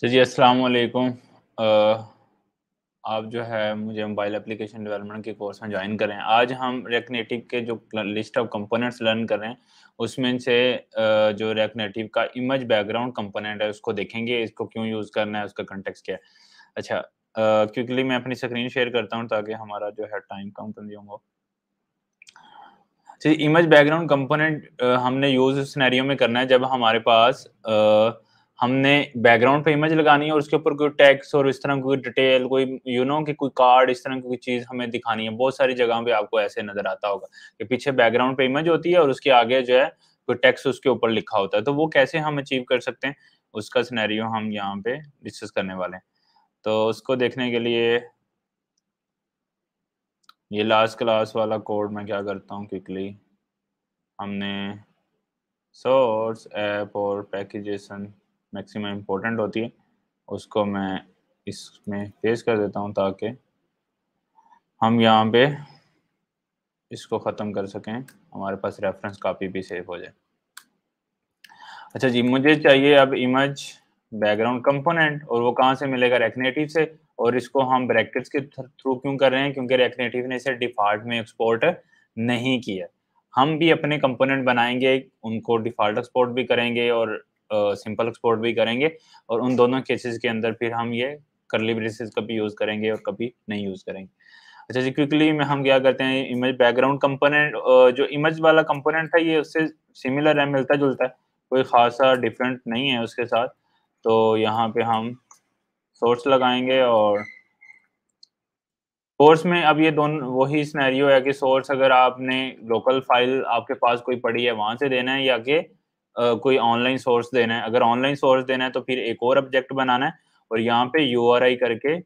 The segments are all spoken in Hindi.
चलिए तो अस्सलाम वालेकुम आप जो है मुझे मोबाइल एप्लीकेशन डेवलपमेंट के कोर्स में ज्वाइन करें आज हम रेकनेटिव के जो लिस्ट ऑफ कंपोनेंट्स लर्न कर रहे हैं उसमें से जो रेकनेटिव का इमेज बैकग्राउंड कंपोनेंट है उसको देखेंगे इसको क्यों यूज़ करना है उसका कंटेक्स क्या है अच्छा क्योंकि मैं अपनी स्क्रीन शेयर करता हूँ ताकि हमारा जो है टाइम कम कंज्यूम हो इमेज बैकग्राउंड कंपोनेंट हमने यूज़ सिनेरियो में करना है जब हमारे पास आ, हमने बैकग्राउंड पे इमेज लगानी है और उसके ऊपर कोई टैक्स और इस तरह कोई डिटेल कोई यू नो कि कोई कार्ड इस तरह की कोई चीज हमें दिखानी है बहुत सारी जगह पे आपको ऐसे नजर आता होगा कि पीछे बैकग्राउंड पे इमेज होती है और उसके आगे जो है कोई टैक्स उसके ऊपर लिखा होता है तो वो कैसे हम अचीव कर सकते हैं उसका सिनेरियो हम यहाँ पे डिस्कस करने वाले हैं तो उसको देखने के लिए ये लास्ट क्लास वाला कोड मैं क्या करता हूँ क्विकली हमने सोर्स ऐप और पैकेजेसन मैक्सिमम इम्पोर्टेंट होती है उसको मैं इसमें पेश कर देता हूँ ताकि हम यहाँ पे इसको ख़त्म कर सकें हमारे पास रेफरेंस कापी भी सेव हो जाए अच्छा जी मुझे चाहिए अब इमेज बैकग्राउंड कंपोनेंट और वो कहाँ से मिलेगा रेकनेटिव से और इसको हम ब्रैकेट्स के थ्रू क्यों कर रहे हैं क्योंकि रेकनेटिव ने इसे डिफॉल्ट में एक्सपोर्ट नहीं किया हम भी अपने कंपोनेंट बनाएंगे उनको डिफॉल्ट एक्सपोर्ट भी करेंगे और सिंपल एक्सपोर्ट भी करेंगे और उन दोनों केसेस के अंदर फिर हम ये करली ब्रेसेस कभी यूज़ करेंगे और कभी नहीं यूज़ करेंगे अच्छा जी क्विकली में हम क्या करते हैं इमेज बैकग्राउंड कंपोनेंट जो इमेज वाला कंपोनेंट था ये उससे सिमिलर है मिलता जुलता है कोई खासा डिफरेंट नहीं है उसके साथ तो यहाँ पे हम सोर्स लगाएंगे और सोर्स में अब ये दोनों वही स्नैरियो है कि सोर्स अगर आपने लोकल फाइल आपके पास कोई पड़ी है वहां से देना है या कि कोई ऑनलाइन सोर्स देना है अगर ऑनलाइन सोर्स देना है तो फिर एक और ऑब्जेक्ट बनाना है और यहाँ पे यू करके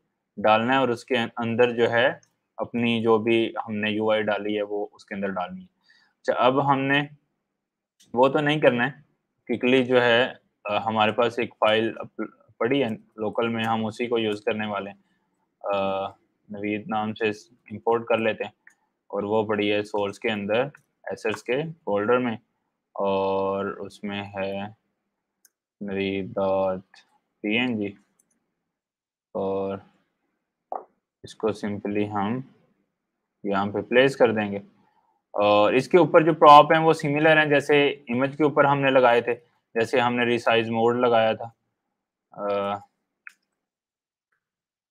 डालना है और उसके अं-, अंदर जो है अपनी जो भी हमने यू डाली है वो उसके अंदर डालनी है अच्छा अब हमने वो तो नहीं करना है क्विकली जो है आ, हमारे पास एक फाइल पड़ी है लोकल में हम उसी को यूज़ करने वाले हैं नवीद नाम से इंपोर्ट कर लेते हैं और वो पड़ी है सोर्स के अंदर एसेट्स के फोल्डर में और उसमें है मेरी डॉट पी और इसको सिंपली हम यहाँ पे प्लेस कर देंगे और इसके ऊपर जो प्रॉप हैं वो सिमिलर हैं जैसे इमेज के ऊपर हमने लगाए थे जैसे हमने रिसाइज मोड लगाया था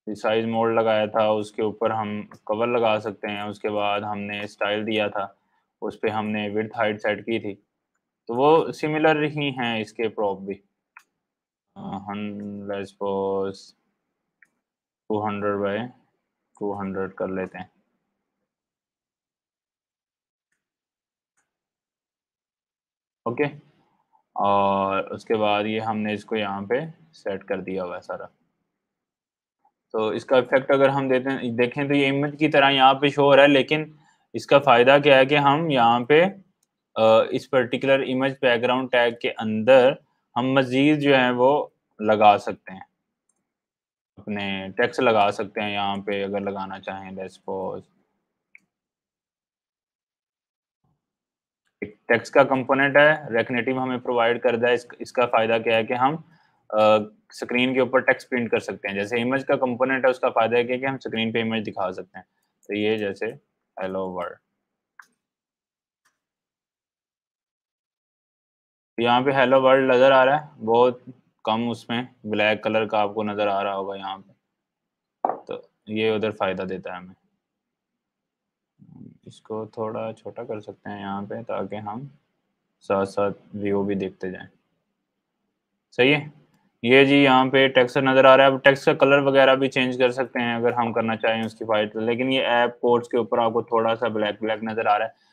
रिसाइज मोड लगाया था उसके ऊपर हम कवर लगा सकते हैं उसके बाद हमने स्टाइल दिया था उस पर हमने विथ हाइट सेट की थी तो वो सिमिलर ही हैं इसके प्रॉप भी two hundred by two hundred कर लेते हैं ओके okay. और उसके बाद ये हमने इसको यहाँ पे सेट कर दिया हुआ है सारा तो इसका इफेक्ट अगर हम देते देखें तो ये इमेज की तरह यहाँ पे शो हो रहा है लेकिन इसका फ़ायदा क्या है कि हम यहाँ पे इस पर्टिकुलर इमेज बैकग्राउंड टैग के अंदर हम मज़ीद जो है वो लगा सकते हैं अपने टैक्स लगा सकते हैं यहाँ पे अगर लगाना चाहें डेस्पोज टैक्स का कंपोनेंट है रेकनेटिव हमें प्रोवाइड कर है इस, इसका फ़ायदा क्या है कि हम स्क्रीन के ऊपर टेक्स्ट प्रिंट कर सकते हैं जैसे इमेज का कंपोनेंट है उसका फ़ायदा है कि हम स्क्रीन पे इमेज दिखा सकते हैं तो ये जैसे हेलो वर्ल्ड यहाँ पे हेलो वर्ल्ड नज़र आ रहा है बहुत कम उसमें ब्लैक कलर का आपको नज़र आ रहा होगा यहाँ पे तो ये उधर फ़ायदा देता है हमें इसको थोड़ा छोटा कर सकते हैं यहाँ पे ताकि हम साथ साथ व्यू भी देखते जाएं सही है ये जी यहाँ पे टेक्सचर नज़र आ रहा है अब टेक्स्ट का कलर वगैरह भी चेंज कर सकते हैं अगर हम करना चाहें उसकी फाइल लेकिन ये ऐप कोर्ट्स के ऊपर आपको थोड़ा सा ब्लैक ब्लैक नज़र आ रहा है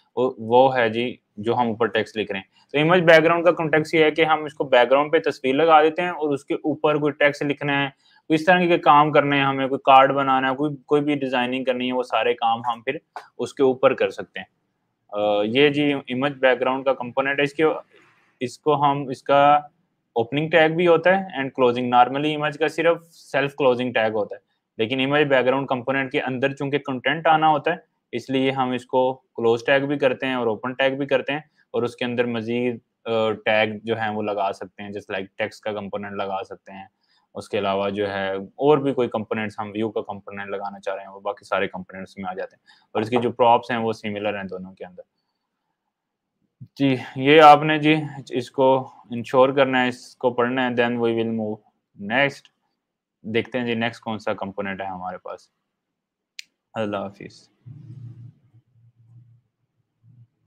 वो है जी जो हम ऊपर टेक्स्ट लिख रहे हैं तो इमेज बैकग्राउंड का कॉन्टेक्स ये है कि हम इसको बैकग्राउंड पे तस्वीर लगा देते हैं और उसके ऊपर कोई टेक्स्ट लिखना है इस तरह के काम करने हैं हमें कोई कार्ड बनाना है कोई कोई भी डिजाइनिंग करनी है वो सारे काम हम फिर उसके ऊपर कर सकते हैं ये जी इमेज बैकग्राउंड का कंपोनेंट है इसके इसको हम इसका ओपनिंग टैग भी होता है एंड क्लोजिंग नॉर्मली इमेज का सिर्फ सेल्फ क्लोजिंग टैग होता है लेकिन इमेज बैकग्राउंड कंपोनेंट के अंदर चूंकि कंटेंट आना होता है इसलिए हम इसको क्लोज टैग भी करते हैं और ओपन टैग भी करते हैं और उसके अंदर मजीद टैग जो है वो लगा सकते हैं जैसे लाइक टेक्स का कंपोनेंट लगा सकते हैं उसके अलावा जो है और भी कोई कंपोनेंट्स हम व्यू का कंपोनेंट लगाना चाह रहे हैं वो बाकी सारे कंपोनेंट्स में आ जाते हैं और इसकी जो प्रॉप्स हैं वो सिमिलर हैं दोनों के अंदर जी ये आपने जी इसको इंश्योर करना है इसको पढ़ना है then we will move next देखते हैं जी नेक्स्ट कौन सा कंपोनेंट है हमारे पास अल्लाह हाफिज़